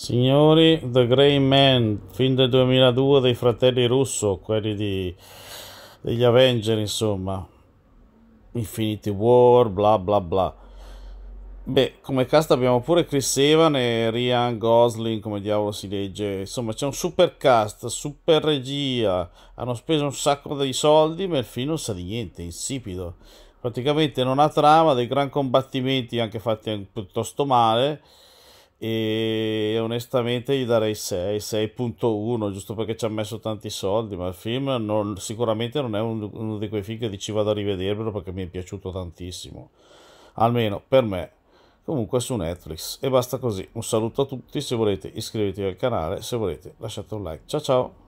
Signori, The Grey Man, film del 2002 dei fratelli Russo, quelli di, degli Avenger, insomma. Infinity War, bla bla bla. Beh, come cast abbiamo pure Chris Evan e Ryan Gosling, come diavolo si legge. Insomma, c'è un super cast, super regia. Hanno speso un sacco di soldi, ma il film non sa di niente, è insipido. Praticamente non ha trama, dei gran combattimenti anche fatti piuttosto male e onestamente gli darei 6, 6.1, giusto perché ci ha messo tanti soldi, ma il film non, sicuramente non è un, uno di quei film che dici vado a rivedervelo perché mi è piaciuto tantissimo, almeno per me, comunque su Netflix. E basta così, un saluto a tutti, se volete iscrivetevi al canale, se volete lasciate un like, ciao ciao!